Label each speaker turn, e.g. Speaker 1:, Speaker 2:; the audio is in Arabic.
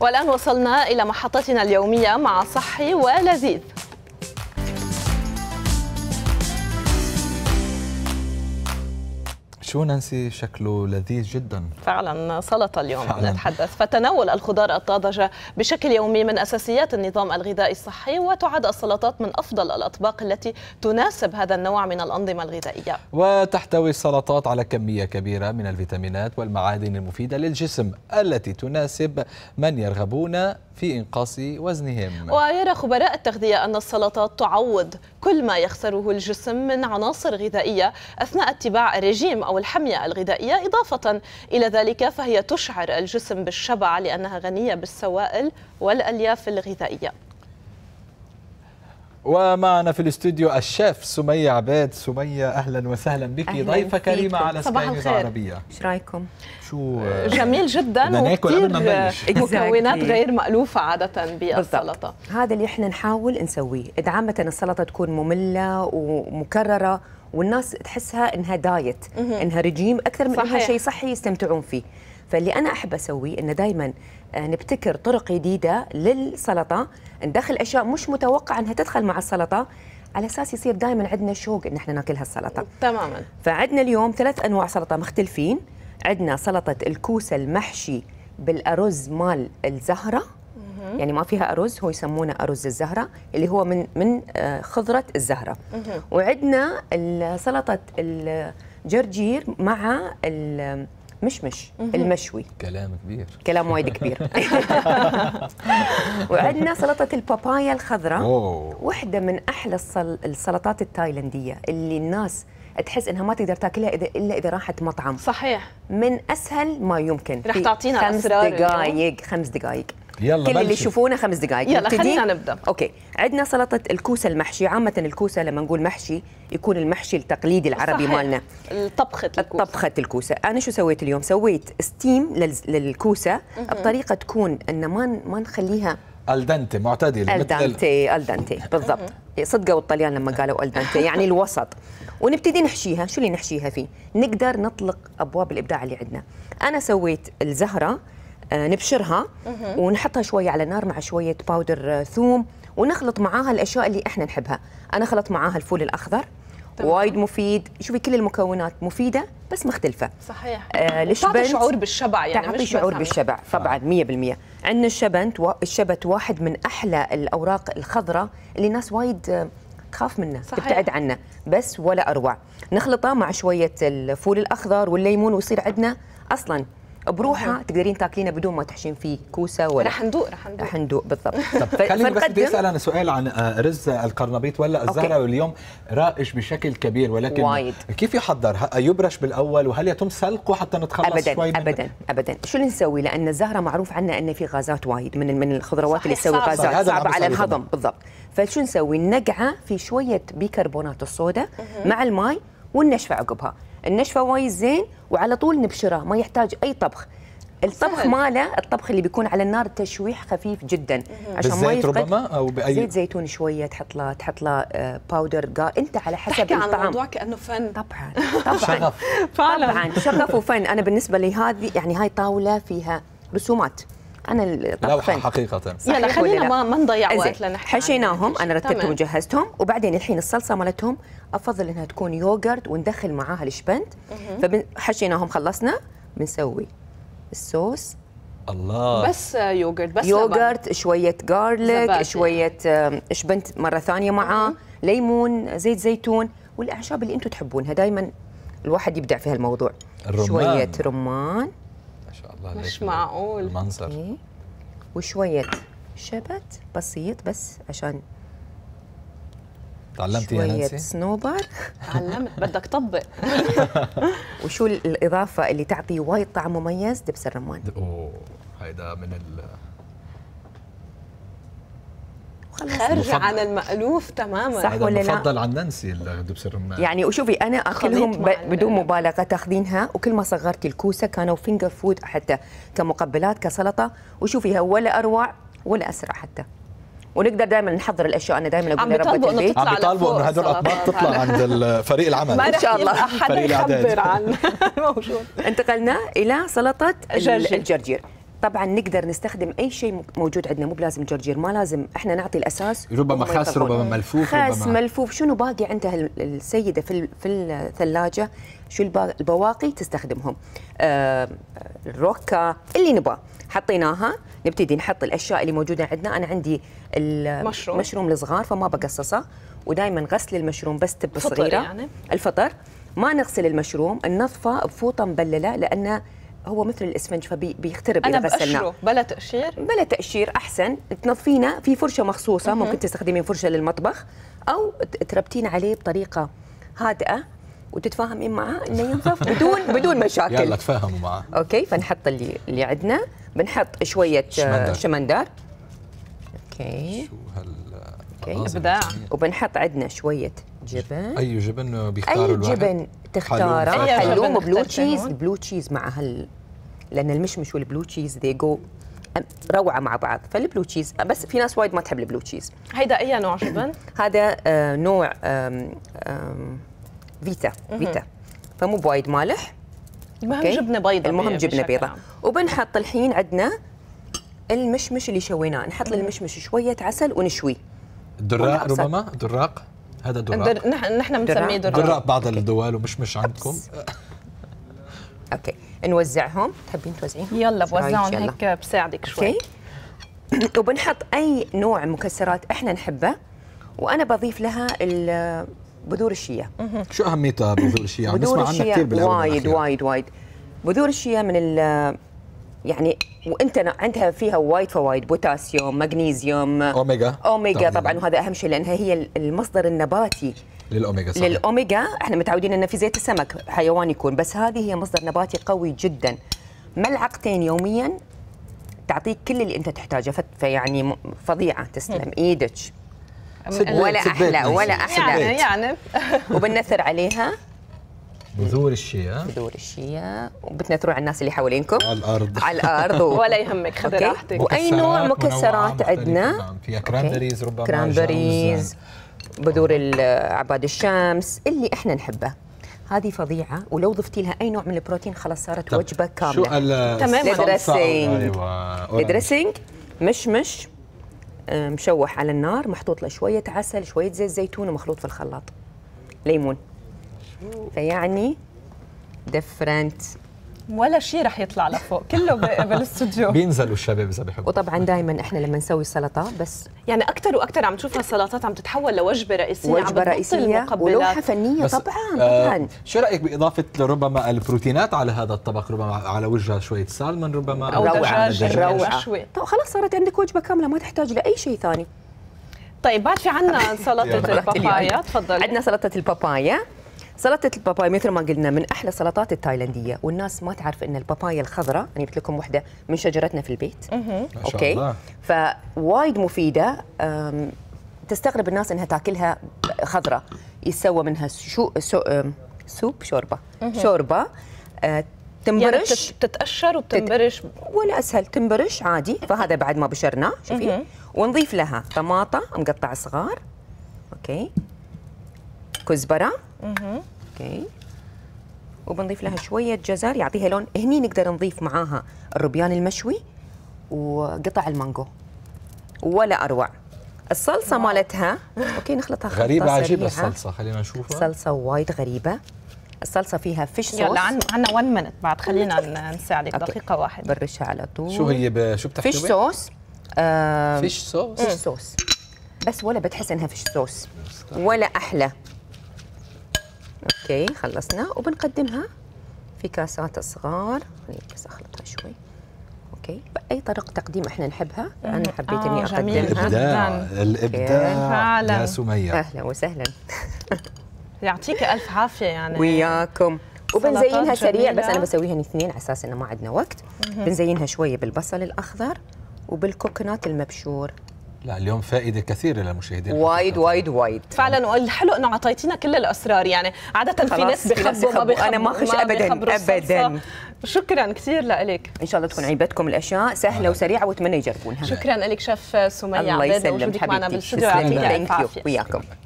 Speaker 1: والآن وصلنا إلى محطتنا اليومية مع صحي ولذيذ
Speaker 2: شو نانسي شكله لذيذ جدا
Speaker 1: فعلا سلطة اليوم فعلا. نتحدث فتناول الخضار الطازجة بشكل يومي من أساسيات النظام الغذائي الصحي وتعد السلطات من أفضل الأطباق التي تناسب هذا النوع من الأنظمة الغذائية
Speaker 2: وتحتوي السلطات على كمية كبيرة من الفيتامينات والمعادن المفيدة للجسم التي تناسب من يرغبون في إنقاص وزنهم
Speaker 1: ويرى خبراء التغذية أن السلطات تعوض كل ما يخسره الجسم من عناصر غذائية أثناء اتباع رجيم أو أو الحمية الغذائية إضافة إلى ذلك فهي تشعر الجسم بالشبع لأنها غنية بالسوائل والألياف الغذائية
Speaker 2: ومعنا في الاستوديو الشيف سمية عباد سمية أهلا وسهلا بك أهلاً ضيفة كريمة على سكاي العربيه عربية
Speaker 3: شو رايكم؟ شو جميل جدا وكثير مكونات غير
Speaker 1: مألوفة عادة بالسلطة
Speaker 3: هذا اللي احنا نحاول نسويه عامة السلطة تكون مملة ومكررة والناس تحسها انها دايت انها رجيم اكثر من صحيح. انها شيء صحي يستمتعون فيه فاللي انا احب اسويه انه دائما آه، نبتكر طرق جديده للسلطه ندخل اشياء مش متوقع انها تدخل مع السلطه على اساس يصير دائما عندنا شوق ان احنا ناكل هالسلطه تماما فعندنا اليوم ثلاث انواع سلطه مختلفين عندنا سلطه الكوسه المحشي بالارز مال الزهره يعني ما فيها أرز هو يسمونه أرز الزهرة اللي هو من من آه، خضرة الزهرة وعندنا سلطة الجرجير مع المشمش المشوي كلام كبير كلام وايد كبير
Speaker 1: وعندنا سلطه
Speaker 3: البابايا الخضراء واحده من احلى السلطات التايلنديه اللي الناس تحس انها ما تقدر تاكلها إذا الا اذا راحت مطعم صحيح من اسهل ما يمكن راح تعطينا خمس دقائق خمس دقائق
Speaker 1: يلا كل بلشي. اللي يشوفونا
Speaker 3: خمس دقائق يلا خلينا نبدا اوكي عندنا سلطه الكوسه المحشي عامه الكوسه لما نقول محشي يكون المحشي التقليدي العربي صحيح. مالنا طبخه الكوسه طبخه الكوسه انا شو سويت اليوم سويت ستيم للكوسه بطريقه تكون ان ما ما نخليها الدنتي معتدل الدنتي الدنتي بالضبط صدقوا الطليان لما قالوا الدنتي يعني الوسط ونبتدي نحشيها شو اللي نحشيها فيه نقدر نطلق ابواب الابداع اللي عندنا انا سويت الزهره آه، نبشرها ونحطها شويه على نار مع شويه باودر آه، ثوم ونخلط معاها الاشياء اللي احنا نحبها انا خلط معاها الفول الاخضر طبعا. وايد مفيد شوفي كل المكونات مفيده بس مختلفه
Speaker 1: صحيح آه تعطي شعور بالشبع يعني تعطي مش شعور بس بالشبع
Speaker 3: طبعا 100% عندنا الشبن الشبت واحد من احلى الاوراق الخضراء اللي الناس وايد آه، تخاف منه صحيح. تبتعد عنه بس ولا اروع نخلطه مع شويه الفول الاخضر والليمون ويصير عندنا اصلا بروحها نعم. تقدرين تاكلينها بدون ما تحشين فيه كوسه ولا رح ندوق رح ندوق رح ندوق بالضبط طب خليني بس بدي
Speaker 2: اسال انا سؤال عن آه، رز القرنبيط ولا الزهره واليوم رائج بشكل كبير ولكن وايد. كيف يحضر يبرش بالاول وهل يتم سلقه حتى نتخلص أبداً شوي منه؟ ابدا
Speaker 3: ابدا شو اللي نسوي لان الزهره معروف عنا ان في غازات وايد من من الخضروات اللي تسوي غازات صعبه صعب على الهضم بالضبط فشو نسوي نقعه في شويه بيكربونات الصودا مع الماء والنشفه عقبها النشفه وايد زين وعلى طول نبشره ما يحتاج اي طبخ الطبخ سهل. ماله الطبخ اللي بيكون على النار تشويح خفيف جدا عشان ما ربما او باي زيت زيتون شويه تحط له تحط له باودر آه، جا انت على حسب تحكي الطعم عن الموضوع
Speaker 1: كانه فن طبعا طبعا شغف
Speaker 3: طبعا شغف وفن انا بالنسبه لي هذه يعني هاي طاوله فيها رسومات انا لوحه حقيقه يلا خلينا ما ما نضيع وقت لنحكي حشيناهم انا رتبتهم وجهزتهم وبعدين الحين الصلصه مالتهم افضل انها تكون يوغرت وندخل معاها الشبنت فحشيناهم خلصنا بنسوي الصوص
Speaker 1: الله بس يوغرت بس يوغرت
Speaker 3: شويه جارليك شويه شبنت مره ثانيه معاه ليمون زيت زيتون والاعشاب اللي انتم تحبونها دائما الواحد يبدع في هالموضوع الرمان. شويه رمان
Speaker 1: الله مش معقول المنظر
Speaker 3: وشويه شبت بسيط بس عشان تعلمتي يا نانسي؟ شوية صنوبر تعلمت بدك طبق وشو الإضافة اللي تعطي وايد طعم مميز دبس الرمان
Speaker 2: أوه هيدا من ال
Speaker 1: خارجه عن المالوف تماما صح ولا لا مفضل
Speaker 2: عن نانسي دبس الرمان يعني وشوفي
Speaker 3: انا اكلهم بدون مبالغه تاخذينها وكل ما صغرتي الكوسه كانوا فينجر فود حتى كمقبلات كسلطه وشوفيها ولا اروع ولا اسرع حتى ونقدر دائما نحضر الاشياء انا دائما اقول لربك البيت عم بيطالبوا انه هدول الاطباق
Speaker 2: تطلع عند فريق العمل ان شاء الله حدا يخبر عن
Speaker 3: الموجود انتقلنا الى سلطه الجرجير طبعا نقدر نستخدم اي شيء موجود عندنا مو بلازم جرجير ما لازم احنا نعطي الاساس ربما خس ربما ملفوف خس ربما ملفوف شنو باقي عندها السيده في في الثلاجه شو البواقي تستخدمهم آه، الروكه اللي نبغى حطيناها نبتدي نحط الاشياء اللي موجوده عندنا انا عندي المشروم مشروم الصغار فما بقصصه ودائما غسل المشروم بس تب صغيره يعني. الفطر ما نغسل المشروم ننظفه بفوطه مبلله لانه هو مثل الاسفنج فبيخترب اذا غسلنا انا بلا تقشير بلا تقشير احسن تنظفينه في فرشه مخصوصه مم. ممكن تستخدمين فرشه للمطبخ او تربتين عليه بطريقه هادئه وتتفاهمين معاه انه ينظف بدون بدون مشاكل يلا تفاهموا معاه اوكي فنحط اللي اللي عندنا بنحط شويه آه، شمندر, شمندر. اوكي شو هال اوكي ابداع وبنحط عندنا شويه جبن
Speaker 2: اي جبن بيختاروا اي جبن
Speaker 3: تختاره حلوم, بلو تشيز بلو تشيز مع هال لان المشمش والبلو تشيز ذي جو روعه مع بعض فالبلو تشيز بس في ناس وايد ما تحب البلو تشيز
Speaker 1: هيدا اي نوع جبن هذا
Speaker 3: آه، نوع فيتا فيتا فمو بوايد مالح المهم okay. جبنه بيضاء المهم جبنه بيضاء وبنحط الحين عندنا المشمش اللي شويناه نحط للمشمش شويه عسل ونشويه
Speaker 2: الدراق ربما الدراق هذا دراق
Speaker 3: نحن بنسميه دراق دراق
Speaker 2: بعض الدول ومشمش عندكم
Speaker 3: اوكي نوزعهم تحبين توزعيهم يلا بوزعهم هيك بساعدك شوي وبنحط اي نوع مكسرات احنا نحبه وانا بضيف لها بذور الشيا
Speaker 2: شو اهميتها بذور الشيا بذور الشيا وايد وايد
Speaker 3: وايد بذور الشيا من ال يعني وانت عندها فيها وايد فوائد بوتاسيوم مغنيسيوم اوميجا اوميجا طبعا, طبعاً وهذا اهم شيء لانها هي المصدر النباتي للاوميجا صحيح. للاوميجا احنا متعودين انه في زيت السمك حيوان يكون بس هذه هي مصدر نباتي قوي جدا ملعقتين يوميا تعطيك كل اللي انت تحتاجه فيعني فظيعه تسلم ايدك ولا احلى ولا احلى يعني يعني وبنثر عليها بذور الشيا بذور الشيا وبتنثروا على الناس اللي حوالينكم على الارض على الارض و... ولا
Speaker 1: يهمك
Speaker 2: خذ راحتك واي نوع مكسرات
Speaker 3: عندنا نعم. في كرانبريز ربما كرانبريز بذور عباد الشمس اللي احنا نحبه هذه فظيعه ولو ضفتي لها اي نوع من البروتين خلاص صارت وجبه كامله شو تمام الدريسنج أيوة، مش مشمش مشوح على النار محطوط له شويه عسل شويه زيت زيتون ومخلوط في الخلاط ليمون فيعني ديفرنت ولا شيء رح يطلع لفوق كله بالاستوديو
Speaker 2: بينزلوا الشباب اذا بحبوا
Speaker 3: وطبعا دائما احنا لما نسوي سلطه بس
Speaker 1: يعني اكثر واكثر عم تشوفنا السلطات عم تتحول لوجبه رئيسيه وجبه رئيسيه ولوحه فنيه طبعا طبعا آه
Speaker 2: شو رايك باضافه ربما البروتينات على هذا الطبق ربما على وجهها شويه سالمون ربما او دجاج روعه
Speaker 3: طب خلص صارت عندك وجبه كامله ما تحتاج لاي شيء ثاني طيب بعد في عنا سلطه البابايا تفضل عندنا سلطه البابايا سلطه البابايا مثل ما قلنا من احلى السلطات التايلنديه والناس ما تعرف ان البابايا الخضراء انا قلت جبت لكم واحده من شجرتنا في البيت اوكي فوايد مفيده تستغرب الناس انها تاكلها خضراء يسوى منها شو سو سوب شوربه شوربه آه، تنبرش يعني
Speaker 1: تتقشر وبتنبرش
Speaker 3: ولا اسهل تنبرش عادي فهذا بعد ما بشرناه شوفي ونضيف لها طماطه مقطعه صغار اوكي كزبره اها اوكي وبنضيف لها شويه جزر يعطيها لون هني نقدر نضيف معاها الربيان المشوي وقطع المانجو ولا اروع الصلصه مالتها اوكي نخلطها خلطه غريبه عجيبه الصلصه
Speaker 2: خلينا نشوفها صلصه
Speaker 3: وايد غريبه الصلصه فيها فيش صوص يلا عنا
Speaker 1: 1 مينت بعد خلينا نساعدك دقيقه واحده برشها على
Speaker 3: طول شو هي شو بتحكي فيش صوص فيش صوص فيش
Speaker 1: صوص بس ولا بتحس انها فيش طيب. صوص
Speaker 3: ولا احلى اوكي خلصنا وبنقدمها في كاسات صغار خليني بس اخلطها شوي اوكي باي طريقه تقديم احنا نحبها انا حبيت اني آه اقدمها الابداع الابداع فعلا يا سميه اهلا وسهلا
Speaker 1: يعطيك الف عافيه يعني
Speaker 3: وياكم
Speaker 1: وبنزينها سريع بس انا
Speaker 3: بسويها اثنين على اساس انه ما عندنا وقت بنزينها شويه بالبصل الاخضر وبالكوكونات المبشور لا اليوم فائده كثيره للمشاهدين وايد وايد وايد
Speaker 1: فعلا والحلو انه اعطيتينا كل الاسرار يعني عاده في ناس بخبوا انا ما اخش ابدا ابدا
Speaker 3: شكرا كثير لك ان شاء الله تكون عيبتكم الاشياء سهله آه. وسريعه واتمنى يجربونها شكرا
Speaker 1: لك شيف سميه الله يسلمك حبيبتي معنا بالاستوديو يعطيك
Speaker 3: وياكم